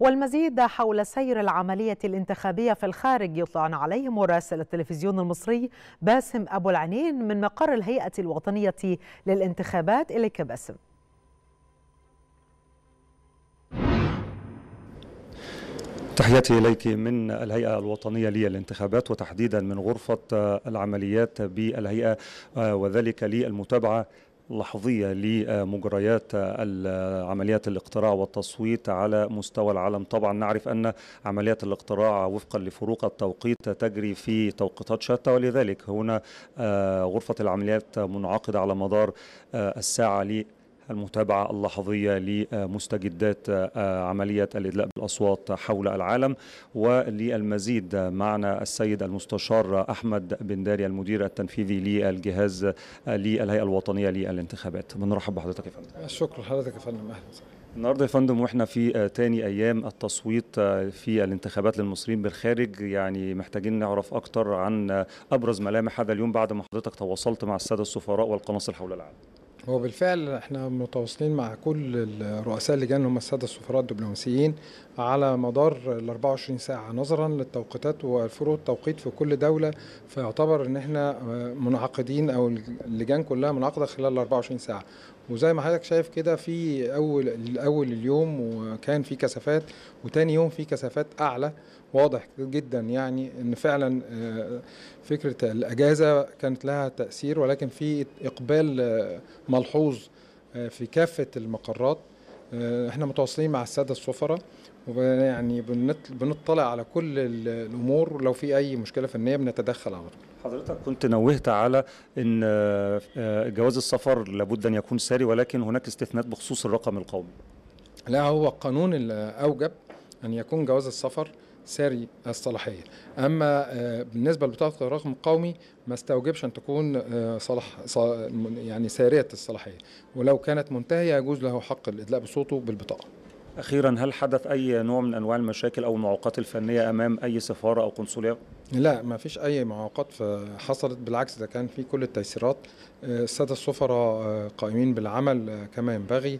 والمزيد حول سير العملية الانتخابية في الخارج يطلعنا عليه مراسل التلفزيون المصري باسم أبو العنين من مقر الهيئة الوطنية للانتخابات إليك باسم تحياتي إليك من الهيئة الوطنية للانتخابات وتحديدا من غرفة العمليات بالهيئة وذلك للمتابعة لحظية لمجريات عمليات الاقتراع والتصويت على مستوى العالم طبعا نعرف أن عمليات الاقتراع وفقا لفروق التوقيت تجري في توقيتات شتى ولذلك هنا آه، غرفة العمليات منعقدة على مدار آه، الساعة المتابعة اللحظية لمستجدات آه، عملية الإدلاء بالأصوات حول العالم وللمزيد معنا السيد المستشار أحمد بن داري المدير التنفيذي للجهاز آه، للهيئة الوطنية للانتخابات بنرحب بحضرتك يا فندم شكرا لحضرتك يا فندم أهلا وسهلا النهارده يا فندم واحنا في آه، تاني ايام التصويت في الانتخابات للمصريين بالخارج يعني محتاجين نعرف اكتر عن ابرز ملامح هذا اليوم بعد ما حضرتك تواصلت مع الساده السفراء والقناصل حول العالم. هو بالفعل احنا متواصلين مع كل الرؤساء اللجان اللي هم الساده السفراء الدبلوماسيين على مدار ال 24 ساعه نظرا للتوقيتات وفروق التوقيت في كل دوله فيعتبر ان احنا منعقدين او اللجان كلها منعقده خلال ال 24 ساعه وزي ما حضرتك شايف كده في اول اول اليوم وكان في كثافات وتاني يوم في كثافات اعلى واضح جدا يعني ان فعلا آه، فكره الاجازه كانت لها تاثير ولكن في اقبال ملحوظ آه، في كافه المقرات آه، احنا متواصلين مع الساده السفراء ويعني بنطلع على كل الامور لو في اي مشكله فنيه بنتدخل على طول حضرتك كنت نوهت على ان آه، جواز السفر لابد ان يكون ساري ولكن هناك استثناءات بخصوص الرقم القومي لا هو القانون اللي اوجب ان يكون جواز السفر ساري الصلاحيه اما آه، بالنسبه لبطاقه الرقم القومي ما استوجبش ان تكون آه، صلاح يعني ساريه الصلاحيه ولو كانت منتهيه يجوز له حق الادلاء بصوته بالبطاقه اخيرا هل حدث اي نوع من انواع المشاكل او المعوقات الفنيه امام اي سفاره او قنصليه لا ما فيش اي معوقات حصلت بالعكس ده كان في كل التيسيرات آه، الساده السفراء قائمين بالعمل كما ينبغي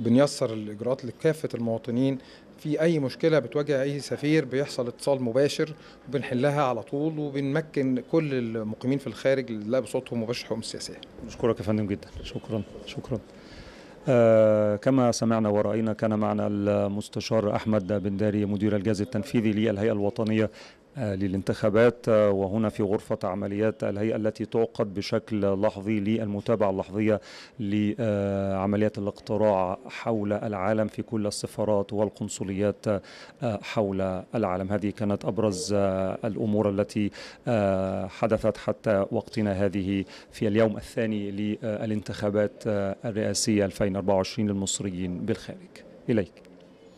بنيسر الاجراءات لكافه المواطنين في اي مشكله بتواجه اي سفير بيحصل اتصال مباشر وبنحلها على طول وبنمكن كل المقيمين في الخارج لا بصوتهم مباشر حقوقهم السياسيه. نشكرك يا فندم جدا شكرا شكرا. آه كما سمعنا ورأينا كان معنا المستشار أحمد بنداري مدير الجهاز التنفيذي للهيئة الوطنية آه، للانتخابات آه، وهنا في غرفة عمليات الهيئة التي تعقد بشكل لحظي للمتابعة اللحظية لعمليات الاقتراع حول العالم في كل السفارات والقنصليات آه، حول العالم هذه كانت أبرز الأمور التي حدثت حتى وقتنا هذه في اليوم الثاني للانتخابات الرئاسية 2024 للمصريين بالخارج إليك